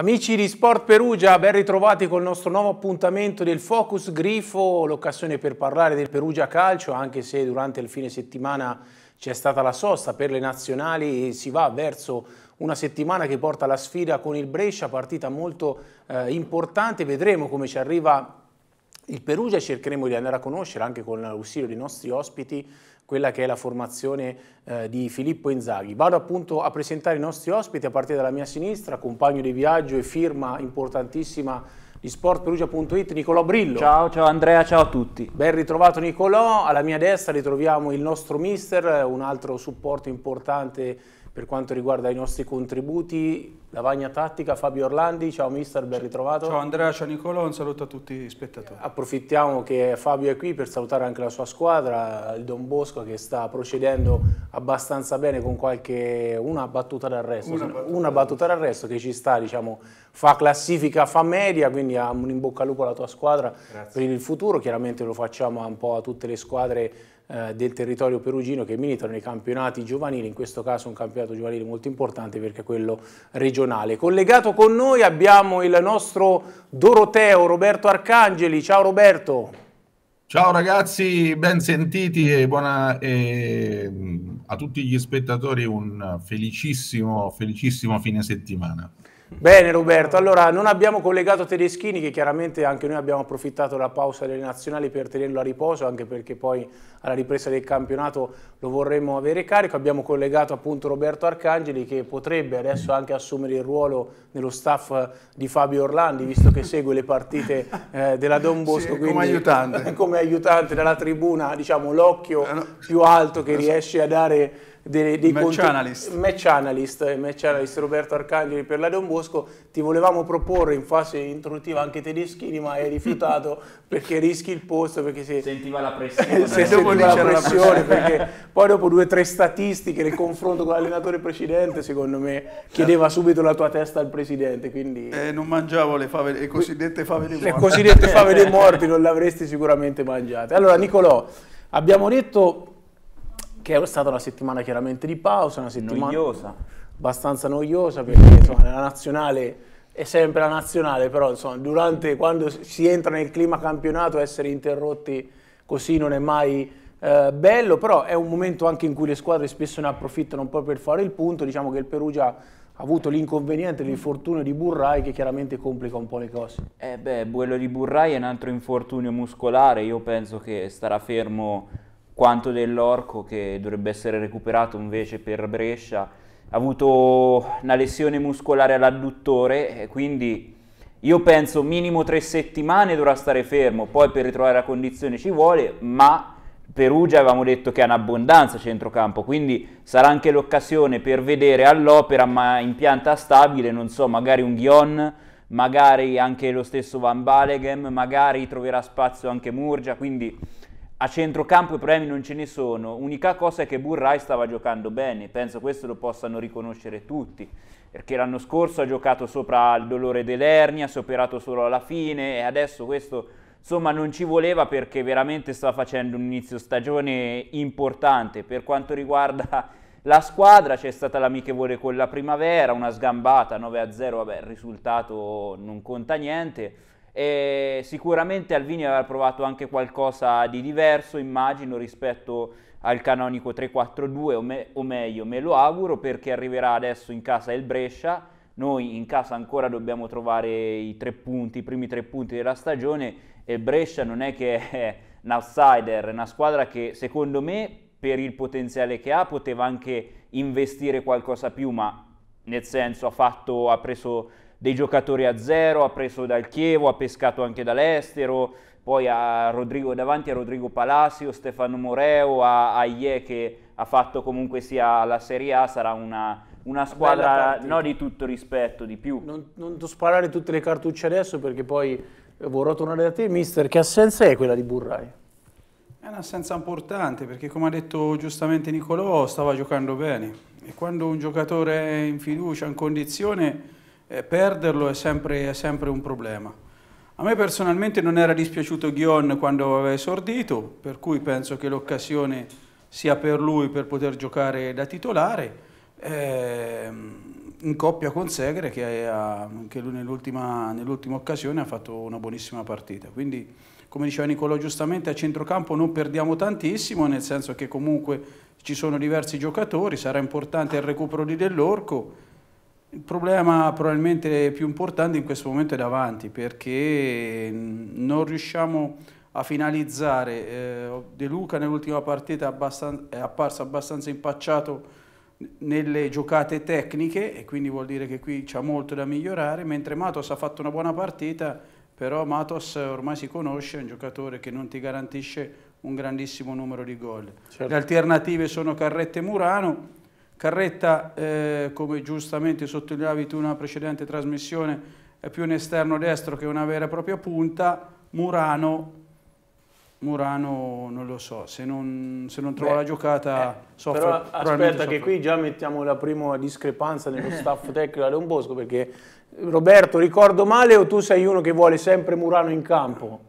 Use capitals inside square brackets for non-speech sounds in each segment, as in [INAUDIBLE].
Amici di Sport Perugia, ben ritrovati col nostro nuovo appuntamento del Focus Grifo, l'occasione per parlare del Perugia Calcio, anche se durante il fine settimana c'è stata la sosta per le nazionali e si va verso una settimana che porta la sfida con il Brescia, partita molto eh, importante, vedremo come ci arriva il Perugia cercheremo di andare a conoscere anche con l'ausilio dei nostri ospiti quella che è la formazione eh, di Filippo Inzaghi. Vado appunto a presentare i nostri ospiti a partire dalla mia sinistra, compagno di viaggio e firma importantissima di sportperugia.it, Nicolò Brillo. Ciao, ciao Andrea, ciao a tutti. Ben ritrovato Nicolò, alla mia destra ritroviamo il nostro mister, un altro supporto importante per quanto riguarda i nostri contributi, Lavagna Tattica, Fabio Orlandi, ciao mister, ben ritrovato. Ciao Andrea, ciao Nicola, un saluto a tutti gli spettatori. Approfittiamo che Fabio è qui per salutare anche la sua squadra, il Don Bosco che sta procedendo abbastanza bene con qualche, una battuta d'arresto, una, battuta, una battuta d'arresto che ci sta, diciamo, fa classifica, fa media, quindi ha un in bocca al lupo alla tua squadra Grazie. per il futuro, chiaramente lo facciamo un po' a tutte le squadre eh, del territorio perugino che militano nei campionati giovanili, in questo caso un campionato giovanile molto importante perché è quello regionale. Collegato con noi abbiamo il nostro Doroteo Roberto Arcangeli. Ciao Roberto. Ciao ragazzi, ben sentiti e buona eh, a tutti gli spettatori un felicissimo, felicissimo fine settimana. Bene Roberto, allora non abbiamo collegato Tedeschini che chiaramente anche noi abbiamo approfittato della pausa delle nazionali per tenerlo a riposo anche perché poi alla ripresa del campionato lo vorremmo avere carico, abbiamo collegato appunto Roberto Arcangeli che potrebbe adesso anche assumere il ruolo nello staff di Fabio Orlandi visto che segue le partite eh, della Don Bosco sì, come aiutante [LAUGHS] come aiutante dalla tribuna diciamo l'occhio eh, più alto che riesce a dare dei, dei match, analyst. match analyst, eh, match analyst Roberto Arcangeli per la Don Bosco, ti volevamo proporre in fase introduttiva anche Tedeschini, ma hai rifiutato [LAUGHS] perché rischi il posto, perché se, sentiva la pressione, [LAUGHS] se sentiva la pressione, perché poi dopo due o tre statistiche nel confronto con l'allenatore precedente, secondo me, chiedeva eh. subito la tua testa al presidente, quindi... Eh, non mangiavo le, fave, le cosiddette fave dei morti. Le cosiddette fave dei [LAUGHS] morti non le avresti sicuramente mangiate. Allora Nicolò, abbiamo detto che è stata una settimana chiaramente di pausa, una settimana noiosa. abbastanza noiosa perché insomma, la nazionale è sempre la nazionale, però insomma, durante, quando si entra nel clima campionato essere interrotti così non è mai eh, bello, però è un momento anche in cui le squadre spesso ne approfittano un po' per fare il punto, diciamo che il Perugia ha avuto l'inconveniente, dell'infortunio di Burrai che chiaramente complica un po' le cose. Eh beh, quello di Burrai è un altro infortunio muscolare, io penso che starà fermo quanto dell'Orco che dovrebbe essere recuperato invece per Brescia. Ha avuto una lesione muscolare all'adduttore, quindi io penso minimo tre settimane dovrà stare fermo, poi per ritrovare la condizione ci vuole, ma Perugia avevamo detto che ha un'abbondanza centrocampo, quindi sarà anche l'occasione per vedere all'opera, ma in pianta stabile, non so, magari un Ghion, magari anche lo stesso Van Baleghem, magari troverà spazio anche Murgia, quindi a centrocampo i problemi non ce ne sono, unica cosa è che Burrai stava giocando bene, penso questo lo possano riconoscere tutti, perché l'anno scorso ha giocato sopra il dolore dell'ernia, si è operato solo alla fine e adesso questo insomma non ci voleva perché veramente stava facendo un inizio stagione importante per quanto riguarda la squadra, c'è stata l'amichevole con la primavera, una sgambata 9-0, vabbè il risultato non conta niente, e sicuramente Alvini aveva provato anche qualcosa di diverso, immagino, rispetto al canonico 3-4-2, o, me, o meglio, me lo auguro, perché arriverà adesso in casa il Brescia. Noi in casa ancora dobbiamo trovare i tre punti, i primi tre punti della stagione e il Brescia non è che è un outsider, è una squadra che secondo me per il potenziale che ha poteva anche investire qualcosa più, ma nel senso ha, fatto, ha preso dei giocatori a zero, ha preso dal Chievo, ha pescato anche dall'estero, poi a Rodrigo, davanti a Rodrigo Palacio, Stefano Moreo, a Aie che ha fatto comunque sia la Serie A, sarà una, una squadra no, di tutto rispetto, di più. Non, non sparare tutte le cartucce adesso perché poi vorrò tornare da te, mister, che assenza è quella di Burrai? È un'assenza importante perché come ha detto giustamente Nicolò stava giocando bene e quando un giocatore è in fiducia, in condizione eh, perderlo è sempre, è sempre, un problema. A me personalmente non era dispiaciuto Ghion quando aveva esordito, per cui penso che l'occasione sia per lui per poter giocare da titolare, eh, in coppia con Segre che, che nell'ultima, nell occasione ha fatto una buonissima partita. Quindi, come diceva Nicolò giustamente, a centrocampo non perdiamo tantissimo, nel senso che comunque ci sono diversi giocatori, sarà importante il recupero di Dell'Orco, il problema probabilmente più importante in questo momento è davanti perché mm, non riusciamo a finalizzare. Eh, De Luca nell'ultima partita è apparso abbastanza impacciato nelle giocate tecniche e quindi vuol dire che qui c'è molto da migliorare, mentre Matos ha fatto una buona partita, però Matos ormai si conosce, è un giocatore che non ti garantisce un grandissimo numero di gol. Certo. Le alternative sono Carrette e Murano, Carretta, eh, come giustamente sottolineavi tu in una precedente trasmissione, è più un esterno destro che una vera e propria punta. Murano, Murano non lo so, se non, se non trova Beh, la giocata eh, soffre. Però aspetta soffre. che qui già mettiamo la prima discrepanza nello staff tecnico di Don Bosco perché Roberto ricordo male o tu sei uno che vuole sempre Murano in campo?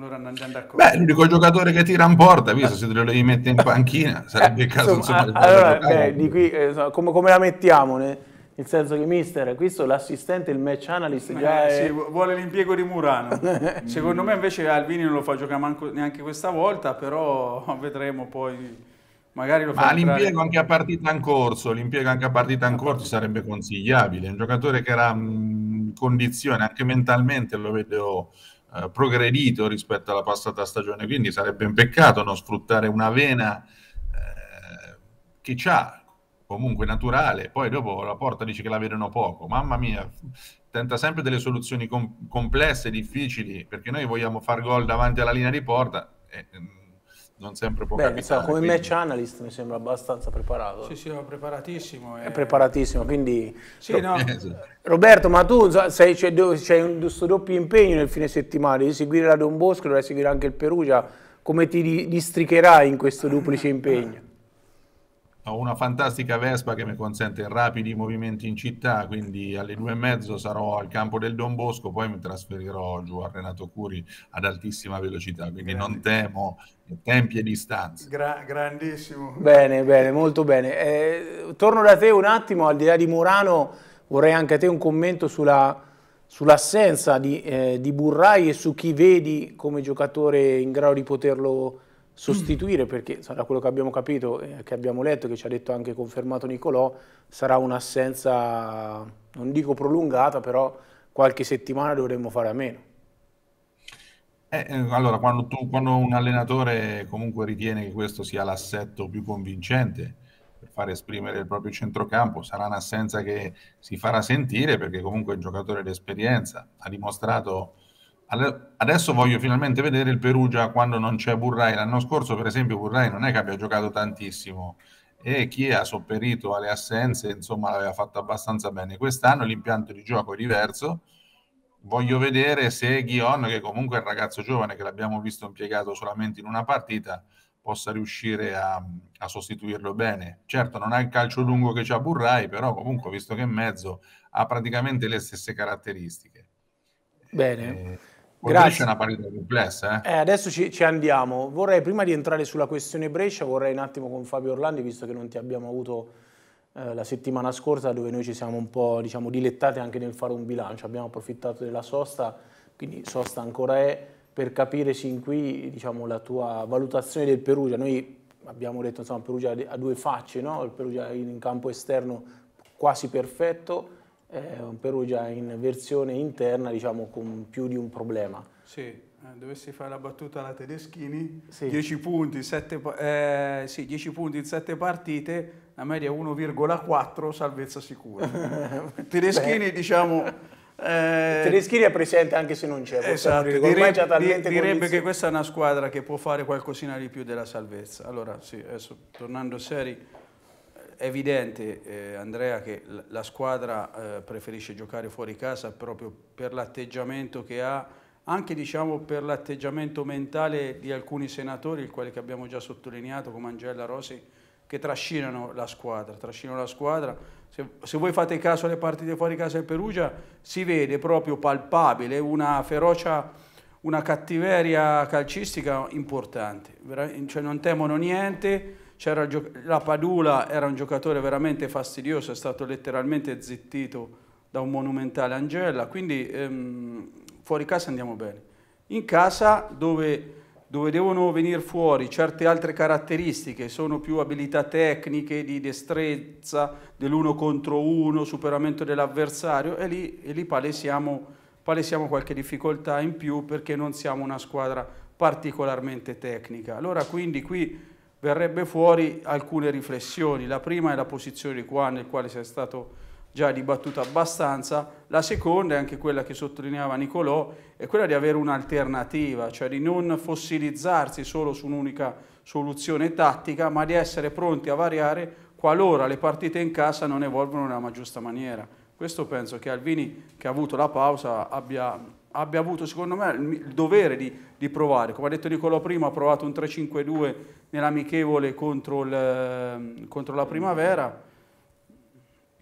loro non andiamo d'accordo. Beh, l'unico giocatore che tira in porta, visto se te lo devi in [LAUGHS] panchina, sarebbe il caso insomma, insomma, ah, allora, beh, di qui, eh, come, come, la mettiamo? Ne? Nel senso che mister, questo l'assistente, il match analyst eh, già eh, è... vuole l'impiego di Murano. [LAUGHS] Secondo me invece Alvini non lo fa giocare neanche questa volta, però [LAUGHS] vedremo poi Magari lo fa Ma l'impiego anche a partita in corso, l'impiego anche a partita in ah, corso sarebbe consigliabile. Un giocatore che era in condizione, anche mentalmente lo vedo oh, eh, progredito rispetto alla passata stagione, quindi sarebbe un peccato non sfruttare una vena eh, che c'ha comunque naturale, poi dopo la porta dice che la vedono poco, mamma mia, tenta sempre delle soluzioni com complesse, difficili, perché noi vogliamo far gol davanti alla linea di porta. E, non sempre può Beh, capitare. So, come quindi... match analyst mi sembra abbastanza preparato. Sì, sì, è preparatissimo. Eh. E... è preparatissimo, quindi... Sì, no. [LAUGHS] Esatto. Roberto, ma tu sei, c'è, c'è questo doppio impegno nel fine settimana, devi seguire la Don Bosco, dovrai seguire anche il Perugia, come ti districherai in questo duplice impegno? Ho una fantastica Vespa che mi consente rapidi movimenti in città, quindi alle due e mezzo sarò al campo del Don Bosco, poi mi trasferirò giù a Renato Curi ad altissima velocità, quindi non temo tempi e distanze. Gra grandissimo. Bene, bene, molto bene. Eh, torno da te un attimo, al di là di Murano, vorrei anche a te un commento sulla sull'assenza di, eh, di, Burrai e su chi vedi come giocatore in grado di poterlo sostituire, perché da quello che abbiamo capito, eh, che abbiamo letto, che ci ha detto anche confermato Nicolò, sarà un'assenza, non dico prolungata, però qualche settimana dovremmo fare a meno. Eh, eh, allora, quando, tu, quando, un allenatore comunque ritiene che questo sia l'assetto più convincente per far esprimere il proprio centrocampo, sarà un'assenza che si farà sentire perché comunque è un giocatore d'esperienza, ha dimostrato Adesso voglio finalmente vedere il Perugia quando non c'è Burrai. L'anno scorso, per esempio, Burrai non è che abbia giocato tantissimo e chi ha sopperito alle assenze, insomma, l'aveva fatto abbastanza bene. Quest'anno l'impianto di gioco è diverso. Voglio vedere se Ghion, che comunque è un ragazzo giovane che l'abbiamo visto impiegato solamente in una partita, possa riuscire a, a sostituirlo bene. Certo, non ha il calcio lungo che c'ha Burrai, però comunque, visto che è in mezzo, ha praticamente le stesse caratteristiche. Bene. Eh, Grazie. Brescia è una partita complessa. Eh? Eh, adesso ci, ci, andiamo. Vorrei, prima di entrare sulla questione Brescia, vorrei un attimo con Fabio Orlandi, visto che non ti abbiamo avuto eh, la settimana scorsa, dove noi ci siamo un po' diciamo, dilettati anche nel fare un bilancio. Abbiamo approfittato della sosta, quindi sosta ancora è, per capire sin qui diciamo, la tua valutazione del Perugia. Noi abbiamo detto che Perugia ha due facce, no? il Perugia in campo esterno quasi perfetto, è un Perugia in versione interna diciamo con più di un problema. Sì, eh, dovessi fare la battuta alla Tedeschini, sì. 10 punti in 7 eh, partite, la media 1,4, salvezza sicura. [LAUGHS] Tedeschini Beh. diciamo... Eh, Tedeschini è presente anche se non c'è. Esatto, dire, direbbe, direbbe che questa è una squadra che può fare qualcosina di più della salvezza. Allora sì, adesso tornando seri è evidente, eh, Andrea, che la squadra eh, preferisce giocare fuori casa proprio per l'atteggiamento che ha, anche diciamo, per l'atteggiamento mentale di alcuni senatori, il quale abbiamo già sottolineato, come Angela Rossi, che trascinano la squadra. Trascinano la squadra. Se, se, voi fate caso alle partite fuori casa del Perugia, si vede proprio palpabile una ferocia una cattiveria calcistica importante, cioè non temono niente, c'era la Padula era un giocatore veramente fastidioso, è stato letteralmente zittito da un monumentale Angella, quindi ehm, fuori casa andiamo bene. In casa dove, dove devono venire fuori certe altre caratteristiche, sono più abilità tecniche, di destrezza, dell'uno contro uno, superamento dell'avversario, e lì, e lì palesiamo, palesiamo qualche difficoltà in più perché non siamo una squadra particolarmente tecnica. Allora quindi qui verrebbe fuori alcune riflessioni. La prima è la posizione di Juan, nel quale si è stato già dibattuto abbastanza. La seconda è anche quella che sottolineava Nicolò, è quella di avere un'alternativa, cioè di non fossilizzarsi solo su un'unica soluzione tattica, ma di essere pronti a variare qualora le partite in casa non evolvono nella giusta maniera. Questo penso che Alvini, che ha avuto la pausa, abbia abbia avuto secondo me il dovere di, di, provare. Come ha detto Nicolò prima, ha provato un 3-5-2 nell'amichevole contro, il, ehm, contro la primavera.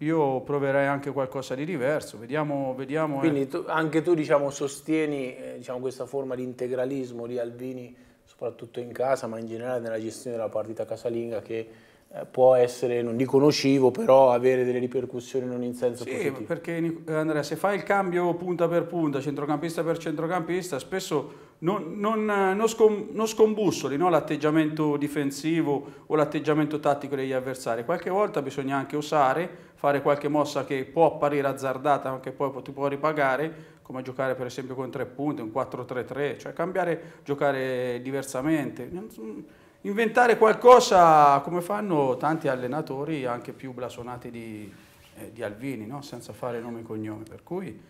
Io proverei anche qualcosa di diverso, vediamo. vediamo eh. Quindi eh. tu, anche tu diciamo, sostieni eh, diciamo, questa forma di integralismo di Albini, soprattutto in casa, ma in generale nella gestione della partita casalinga che eh, può essere, non dico nocivo, però avere delle ripercussioni non in senso sì, positivo. perché eh, Andrea, se fai il cambio punta per punta, centrocampista per centrocampista, spesso non, non, eh, non, scom, non scombussoli no? l'atteggiamento difensivo o l'atteggiamento tattico degli avversari. Qualche volta bisogna anche osare, fare qualche mossa che può apparire azzardata, ma che poi ti può ripagare, come giocare per esempio con tre punti, un 4-3-3, cioè cambiare, giocare diversamente inventare qualcosa come fanno tanti allenatori anche più blasonati di, eh, di Alvini, no? senza fare nome e cognome. Per cui...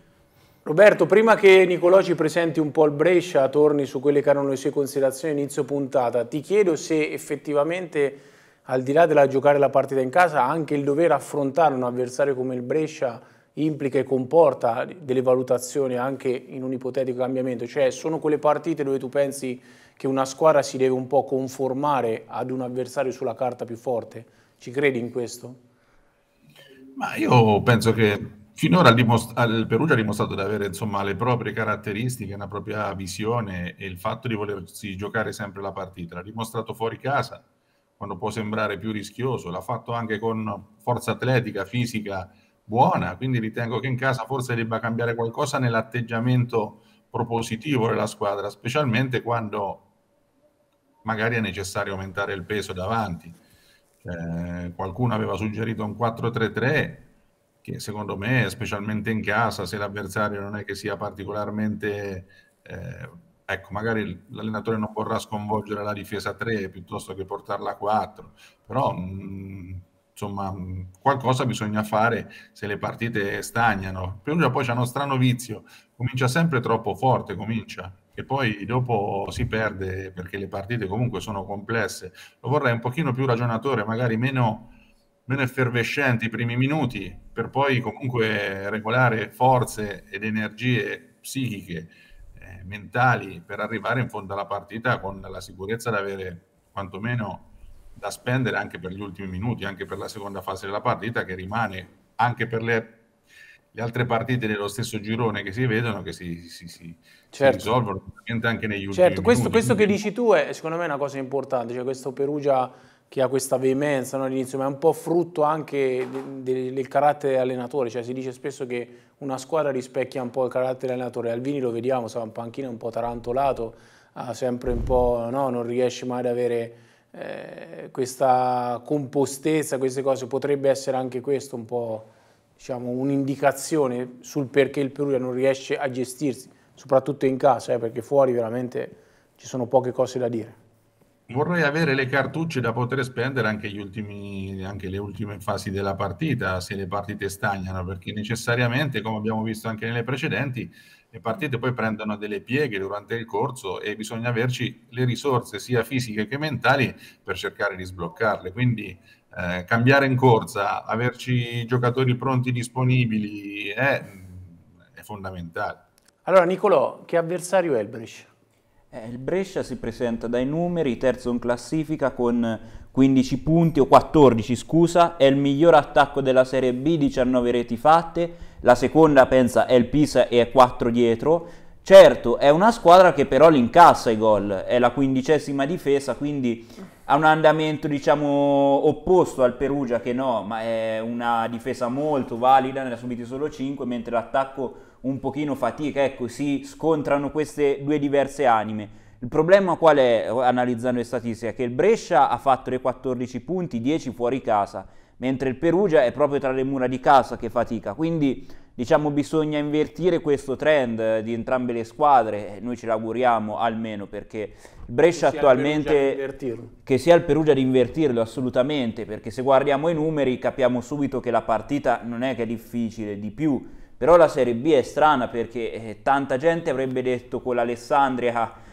Roberto, prima che Nicolò ci presenti un po' il Brescia, torni su quelle che erano le sue considerazioni inizio puntata, ti chiedo se effettivamente, al di là della giocare la partita in casa, anche il dover affrontare un avversario come il Brescia implica e comporta delle valutazioni anche in un ipotetico cambiamento, cioè sono quelle partite dove tu pensi che una squadra si deve un po' conformare ad un avversario sulla carta più forte? Ci credi in questo? Ma io penso che finora il Perugia ha dimostrato di avere insomma, le proprie caratteristiche, una propria visione e il fatto di volersi giocare sempre la partita. L'ha dimostrato fuori casa, quando può sembrare più rischioso, l'ha fatto anche con forza atletica, fisica buona, quindi ritengo che in casa forse debba cambiare qualcosa nell'atteggiamento propositivo della squadra, specialmente quando magari è necessario aumentare il peso davanti. Eh, qualcuno aveva suggerito un 4-3-3 che secondo me, specialmente in casa, se l'avversario non è che sia particolarmente... Eh, ecco, magari l'allenatore non vorrà sconvolgere la difesa 3 piuttosto che portarla a 4, però... Mh, mm, insomma, mm, qualcosa bisogna fare se le partite stagnano. Perugia poi c'è uno strano vizio, comincia sempre troppo forte, comincia che poi dopo si perde perché le partite comunque sono complesse. Lo vorrei un pochino più ragionatore, magari meno, meno effervescente i primi minuti, per poi comunque regolare forze ed energie psichiche, eh, mentali, per arrivare in fondo alla partita con la sicurezza di avere quantomeno da spendere anche per gli ultimi minuti, anche per la seconda fase della partita che rimane anche per le le altre partite dello stesso girone che si vedono, che si, si, si, certo. si risolvono anche negli ultimi Certo, questo, minuti. questo che dici tu è secondo me una cosa importante, cioè questo Perugia che ha questa veemenza no, all'inizio, ma è un po' frutto anche del, del carattere allenatore, cioè si dice spesso che una squadra rispecchia un po' il carattere allenatore, Alvini lo vediamo, sarà un panchino un po' tarantolato, ha sempre un po', no, non riesce mai ad avere... Eh, questa compostezza, queste cose, potrebbe essere anche questo un po' diciamo, un'indicazione sul perché il Perugia non riesce a gestirsi, soprattutto in casa, eh, perché fuori veramente ci sono poche cose da dire. Vorrei avere le cartucce da poter spendere anche, ultimi, anche le ultime fasi della partita, se le partite stagnano, perché necessariamente, come abbiamo visto anche nelle precedenti, le partite poi prendono delle pieghe durante il corso e bisogna averci le risorse sia fisiche che mentali per cercare di sbloccarle. Quindi eh, cambiare in corsa, averci giocatori pronti disponibili è, eh, è fondamentale. Allora Nicolò, che avversario è il Brescia? Eh, il Brescia si presenta dai numeri, terzo in classifica con 15 punti o 14 scusa, è il miglior attacco della Serie B, 19 reti fatte, la seconda pensa è il Pisa e è 4 dietro. Certo, è una squadra che però l'incassa i gol, è la quindicesima difesa, quindi ha un andamento diciamo opposto al Perugia che no, ma è una difesa molto valida, ne ha subiti solo 5, mentre l'attacco un pochino fatica, ecco, si scontrano queste due diverse anime. Il problema qual è, analizzando le statistiche, che il Brescia ha fatto le 14 punti, 10 fuori casa, mentre il Perugia è proprio tra le mura di casa che fatica, quindi diciamo bisogna invertire questo trend eh, di entrambe le squadre, noi ce l'auguriamo almeno perché il Brescia che attualmente che sia il Perugia ad invertirlo assolutamente, perché se guardiamo i numeri capiamo subito che la partita non è che è difficile di più, però la Serie B è strana perché eh, tanta gente avrebbe detto con l'Alessandria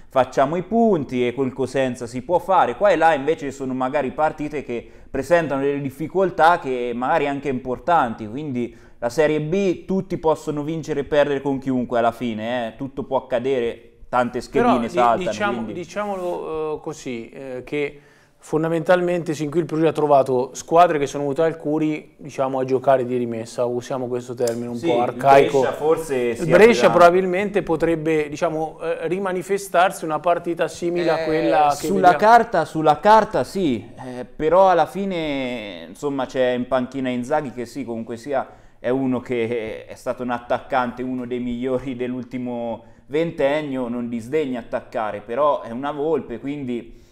facciamo i punti e quel cosenza si può fare. Qua e là invece sono magari partite che presentano delle difficoltà che magari anche importanti, quindi la Serie B tutti possono vincere e perdere con chiunque alla fine, eh? tutto può accadere, tante schedine Però, saltano. Diciamo, Diciamolo uh, così, eh, che Fondamentalmente sin qui il Perugia ha trovato squadre che sono venute al Curi diciamo, a giocare di rimessa, usiamo questo termine un sì, po' arcaico. Brescia forse si Brescia probabilmente potrebbe diciamo, eh, rimanifestarsi una partita simile eh, a quella che... Sulla, vediamo. carta, sulla carta sì, eh, però alla fine insomma c'è in panchina Inzaghi che sì comunque sia è uno che è stato un attaccante, uno dei migliori dell'ultimo ventennio, non disdegna attaccare, però è una volpe quindi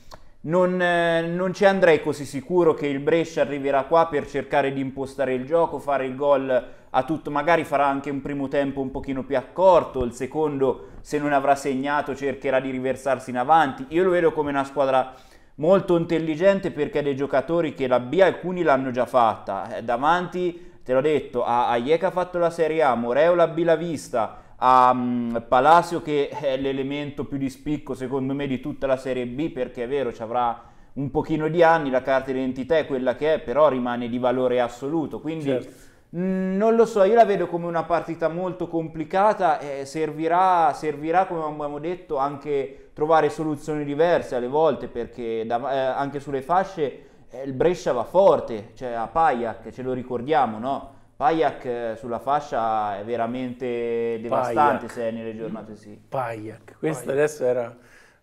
non, eh, non, ci andrei così sicuro che il Brescia arriverà qua per cercare di impostare il gioco, fare il gol a tutto, magari farà anche un primo tempo un pochino più accorto, il secondo se non avrà segnato cercherà di riversarsi in avanti. Io lo vedo come una squadra molto intelligente perché ha dei giocatori che la B alcuni l'hanno già fatta, eh, davanti te l'ho detto, a Ieca ha fatto la Serie A, Moreo la B l'ha vista, a mm, Palacio che è l'elemento più di spicco secondo me di tutta la Serie B perché è vero ci avrà un pochino di anni, la carta d'identità è quella che è, però rimane di valore assoluto, quindi certo. Mm, non lo so, io la vedo come una partita molto complicata, eh, servirà, servirà come abbiamo detto anche trovare soluzioni diverse alle volte perché da, eh, anche sulle fasce eh, il Brescia va forte, cioè a Paia che ce lo ricordiamo, no? Pajak eh, sulla fascia è veramente devastante Pajak. se è nelle giornate sì. Pajak, questo Pajak. adesso era...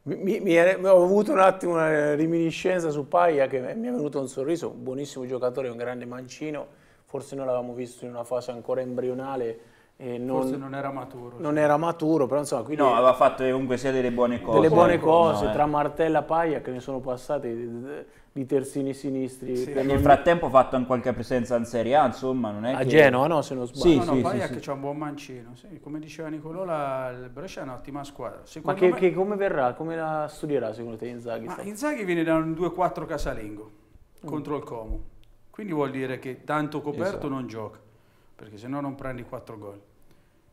Mi, mi è, ho avuto un attimo una reminiscenza su Pajak e mi è venuto un sorriso, un buonissimo giocatore, un grande mancino, forse noi l'avevamo visto in una fase ancora embrionale. Non, forse non era maturo. Non sì. era maturo, però insomma... Quindi, no, aveva fatto comunque sia delle buone cose. Delle buone cose, no, eh. tra eh. Martella e Paglia che ne sono passate eh, di terzini sinistri. Sì, nel frattempo ha fatto anche qualche presenza in Serie A, insomma, non è A che... Genova, no, se non sbaglio. Sì, no, no, sì, sì, che c'è un buon mancino, come diceva Nicolò, il Brescia è un'ottima squadra. Secondo Ma che, me... che come verrà, come la studierà secondo te Inzaghi? Ma Inzaghi viene da un 2-4 casalingo mm. contro il Como, quindi vuol dire che tanto coperto esatto. non gioca, perché se no non prendi 4 gol.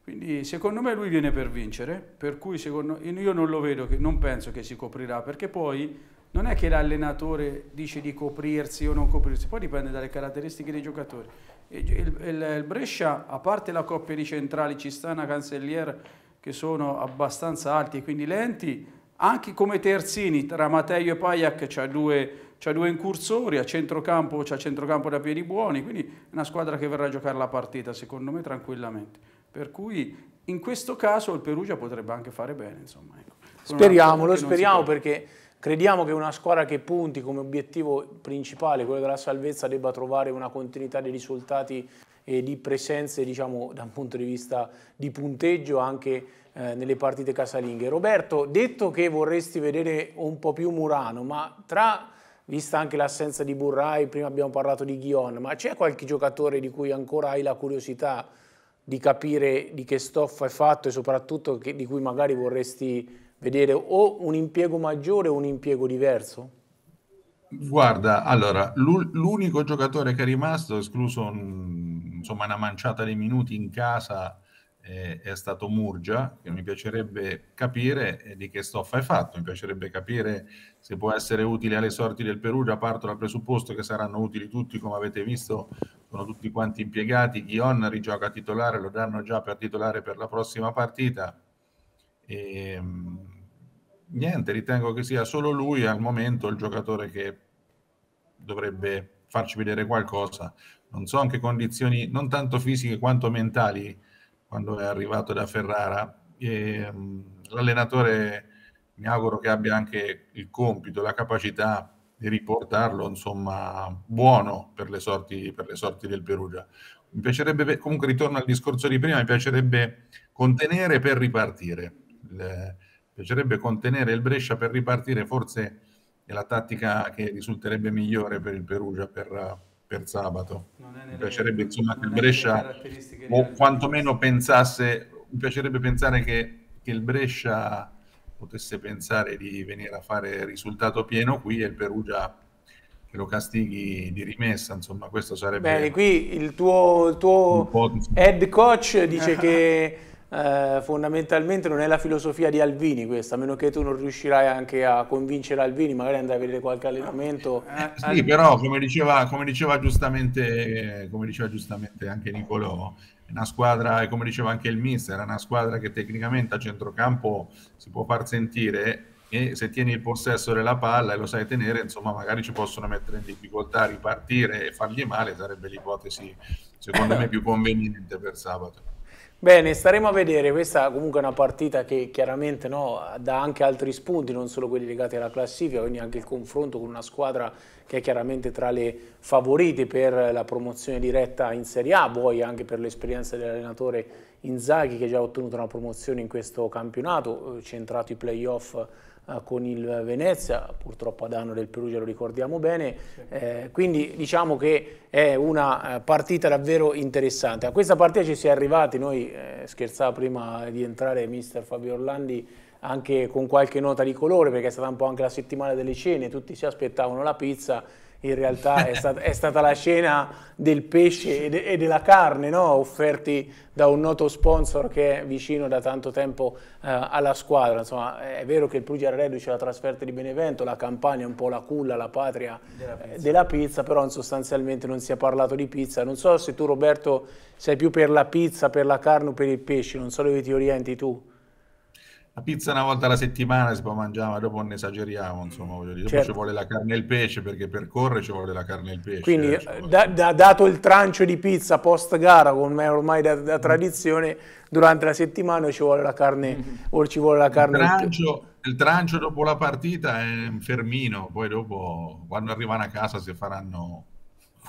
Quindi secondo me lui viene per vincere, per cui secondo... io non lo vedo, non penso che si coprirà, perché poi non è che l'allenatore dice di coprirsi o non coprirsi, poi dipende dalle caratteristiche dei giocatori. Il, il, il Brescia, a parte la coppia di centrali, Cistana, Cancellier, che sono abbastanza alti e quindi lenti, anche come terzini, tra Matteo e Pajac c'ha due, due, incursori, a centrocampo c'ha centrocampo da piedi buoni, quindi è una squadra che verrà a giocare la partita, secondo me, tranquillamente. Per cui in questo caso il Perugia potrebbe anche fare bene, insomma. Ecco. Speriamolo, speriamo perché Crediamo che una squadra che punti come obiettivo principale, quello della salvezza, debba trovare una continuità di risultati e di presenze, diciamo, da un punto di vista di punteggio anche eh, nelle partite casalinghe. Roberto, detto che vorresti vedere un po' più Murano, ma tra vista anche l'assenza di Burrai, prima abbiamo parlato di Ghion, ma c'è qualche giocatore di cui ancora hai la curiosità di capire di che stoffa è fatto e soprattutto che, di cui magari vorresti vedere o un impiego maggiore o un impiego diverso? Guarda, allora, l'unico giocatore che è rimasto, escluso un, mm, insomma, una manciata di minuti in casa, eh, è stato Murgia, che mi piacerebbe capire eh, di che stoffa è fatto, mi piacerebbe capire se può essere utile alle sorti del Perugia, parto dal presupposto che saranno utili tutti, come avete visto, sono tutti quanti impiegati, Ghion rigioca titolare, lo danno già per titolare per la prossima partita, e, ehm, niente, ritengo che sia solo lui al momento il giocatore che dovrebbe farci vedere qualcosa. Non so in che condizioni, non tanto fisiche quanto mentali, quando è arrivato da Ferrara. E, ehm, l'allenatore mi auguro che abbia anche il compito, la capacità di riportarlo, insomma, buono per le sorti, per le sorti del Perugia. Mi piacerebbe, comunque ritorno al discorso di prima, mi piacerebbe contenere per ripartire le, eh, piacerebbe contenere il Brescia per ripartire, forse è la tattica che risulterebbe migliore per il Perugia per, per sabato. Mi piacerebbe insomma che il Brescia, o quantomeno pensasse, mi piacerebbe pensare che, che il Brescia potesse pensare di venire a fare risultato pieno qui e il Perugia che lo castighi di rimessa, insomma questo sarebbe... Bene, qui il tuo, il tuo head coach dice [LAUGHS] che eh, fondamentalmente non è la filosofia di Alvini questa, a meno che tu non riuscirai anche a convincere Alvini, magari andare a vedere qualche allenamento. Eh, eh sì, Alvini. Eh. però come diceva, come, diceva come diceva, giustamente, anche Nicolò, è una squadra, e come diceva anche il mister, è una squadra che tecnicamente a centrocampo si può far sentire e se tieni il possesso della palla e lo sai tenere, insomma, magari ci possono mettere in difficoltà, ripartire e fargli male, sarebbe l'ipotesi secondo me più conveniente per sabato. Bene, staremo a vedere, questa comunque è una partita che chiaramente no, dà anche altri spunti, non solo quelli legati alla classifica, quindi anche il confronto con una squadra che è chiaramente tra le favorite per la promozione diretta in Serie A, poi anche per l'esperienza dell'allenatore Inzaghi che ha già ottenuto una promozione in questo campionato, eh, centrato i playoff eh, con il Venezia, purtroppo a danno del Perugia lo ricordiamo bene, eh, quindi diciamo che è una eh, partita davvero interessante. A questa partita ci si è arrivati, noi eh, scherzavo prima di entrare mister Fabio Orlandi anche con qualche nota di colore perché è stata un po' anche la settimana delle cene, tutti si aspettavano la pizza, in realtà è, stat è stata la cena del pesce e, de e della carne, no? offerti da un noto sponsor che è vicino da tanto tempo eh, alla squadra. Insomma, è vero che il Puglia reduce la trasferta di Benevento, la Campania è un po' la culla, la patria eh, della pizza. Eh, della pizza, però sostanzialmente non si è parlato di pizza. Non so se tu Roberto sei più per la pizza, per la carne o per il pesce, non so dove ti orienti tu. La pizza una volta alla settimana si può mangiare, ma dopo ne esageriamo, insomma, voglio dire, certo. ci vuole la carne e il pesce, perché per correre ci vuole la carne e il pesce. Quindi, eh, eh da, da, dato il trancio di pizza post gara, come è ormai da, da, mm. tradizione, durante la settimana ci vuole la carne, mm o ci vuole la carne... Il trancio, il trancio dopo la partita è un fermino, poi dopo, quando arrivano a casa, si faranno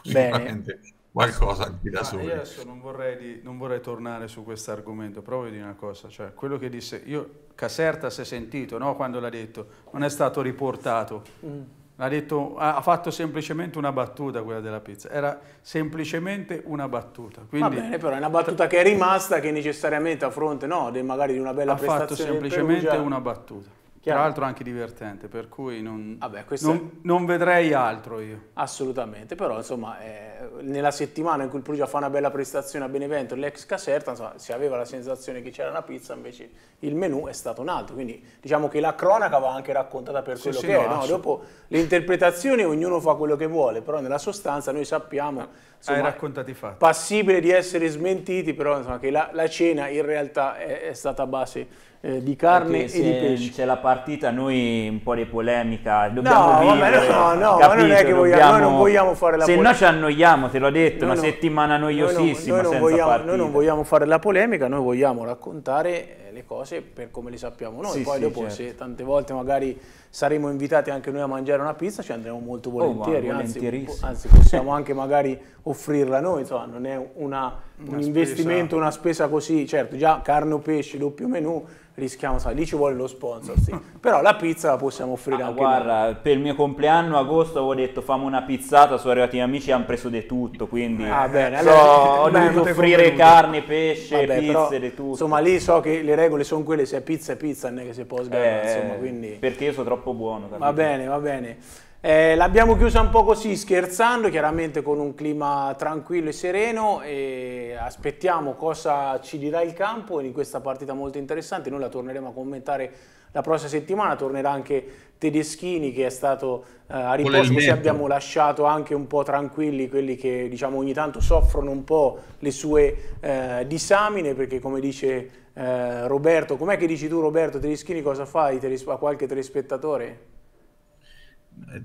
Bene. sicuramente qualcosa anche da soli. adesso non vorrei, di, non vorrei tornare su questo argomento, però voglio dire una cosa, cioè quello che disse, io Caserta si è sentito no, quando l'ha detto, non è stato riportato, mm. ha, detto, ha, fatto semplicemente una battuta quella della pizza, era semplicemente una battuta. Quindi, Va bene, però è una battuta che è rimasta che necessariamente a fronte no, magari di una bella ha prestazione Ha fatto semplicemente una battuta. Chiaro. Tra l'altro anche divertente, per cui non, Vabbè, non, non, vedrei altro io. Assolutamente, però insomma eh, nella settimana in cui il Perugia fa una bella prestazione a Benevento, l'ex Caserta, insomma, si aveva la sensazione che c'era una pizza, invece il menù è stato un altro. Quindi diciamo che la cronaca va anche raccontata per quello sì, che sì, è. no? Dopo le interpretazioni ognuno fa quello che vuole, però nella sostanza noi sappiamo ah insomma, hai raccontato i fatti. passibile di essere smentiti, però insomma, che la, la cena in realtà è, è stata a base eh, di carne e di pesce. C'è la partita, noi un po' di polemica, dobbiamo no, vivere, vabbè, no, no, capito, ma non è che vogliamo, dobbiamo, noi non vogliamo fare la polemica. Se no ci annoiamo, te l'ho detto, noi una non, settimana noiosissima noi non, noi non vogliamo, partita. Noi non vogliamo fare la polemica, noi vogliamo raccontare eh, le cose per come le sappiamo noi. Sì, Poi sì, dopo certo. se tante volte magari saremo invitati anche noi a mangiare una pizza ci andremo molto oh, volentieri, oh, wow, anzi, anzi possiamo anche magari offrirla noi, insomma non è una una un investimento, spesa... una spesa così, certo, già carne o pesce, doppio menù, rischiamo, sai, lì ci vuole lo sponsor, sì. [LAUGHS] però la pizza la possiamo offrire ah, anche guarda, noi. per il mio compleanno agosto avevo detto fammi una pizzata, sono arrivati gli amici e hanno preso di tutto, quindi ah, bene, allora, so, ho dovuto offrire carne, pesce, Vabbè, pizze, di tutto. Insomma, lì so che le regole sono quelle, se è pizza è pizza, non è che si può sbagliare, eh, insomma, quindi... Perché io sono troppo buono. Capito? Va bene, va bene. Eh, l'abbiamo chiusa un po' così scherzando, chiaramente con un clima tranquillo e sereno e aspettiamo cosa ci dirà il campo in questa partita molto interessante, noi la torneremo a commentare la prossima settimana, tornerà anche Tedeschini che è stato eh, a riposo, così abbiamo lasciato anche un po' tranquilli quelli che diciamo ogni tanto soffrono un po' le sue eh, disamine perché come dice eh, Roberto, com'è che dici tu Roberto Tedeschini cosa fa a qualche telespettatore?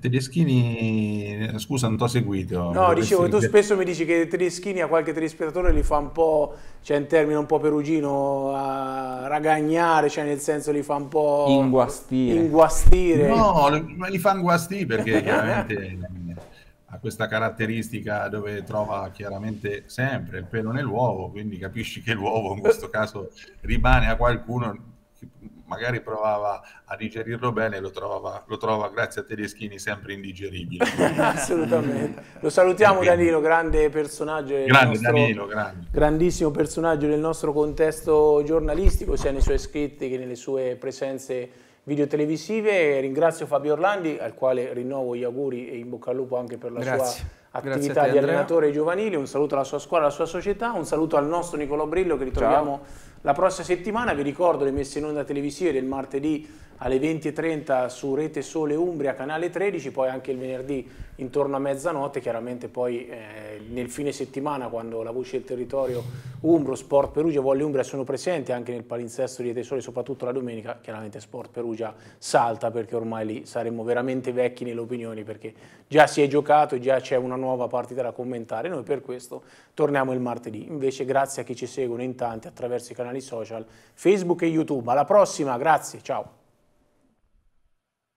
Tedeschini, scusa, non ti ho seguito. No, dicevo, tu spesso mi dici che Tedeschini a qualche telespettatore li fa un po', cioè un termine un po' perugino, a ragagnare, cioè nel senso li fa un po'... Inguastire. Inguastire. No, ma li fa inguastire perché [LAUGHS] chiaramente eh, ha questa caratteristica dove trova chiaramente sempre il pelo nell'uovo, quindi capisci che l'uovo in questo caso rimane a qualcuno magari provava a digerirlo bene, lo, trovava, lo trova grazie a Tedeschini sempre indigeribile. [LAUGHS] Assolutamente. Lo salutiamo Quindi, Danilo, grande personaggio. Grande nostro, Danilo, grande. Grandissimo personaggio nel nostro contesto giornalistico, sia nei suoi scritti che nelle sue presenze videotelevisive. Ringrazio Fabio Orlandi, al quale rinnovo gli auguri e in bocca al lupo anche per la Grazie. sua attività te, di allenatore giovanile. Un saluto alla sua squadra, alla sua società. Un saluto al nostro Nicolò Brillo che ritroviamo Ciao la prossima settimana vi ricordo le messe in onda televisive del martedì alle 20.30 su Rete Sole Umbria, canale 13, poi anche il venerdì intorno a mezzanotte, chiaramente poi eh, nel fine settimana quando la voce del territorio Umbro, Sport Perugia e Volle Umbria sono presenti anche nel palinsesto di Rete Sole, soprattutto la domenica, chiaramente Sport Perugia salta perché ormai lì saremmo veramente vecchi nelle opinioni perché già si è giocato e già c'è una nuova partita da commentare, noi per questo torniamo il martedì. Invece grazie a chi ci seguono in tanti attraverso i canali social Facebook e YouTube. Alla prossima, grazie, ciao!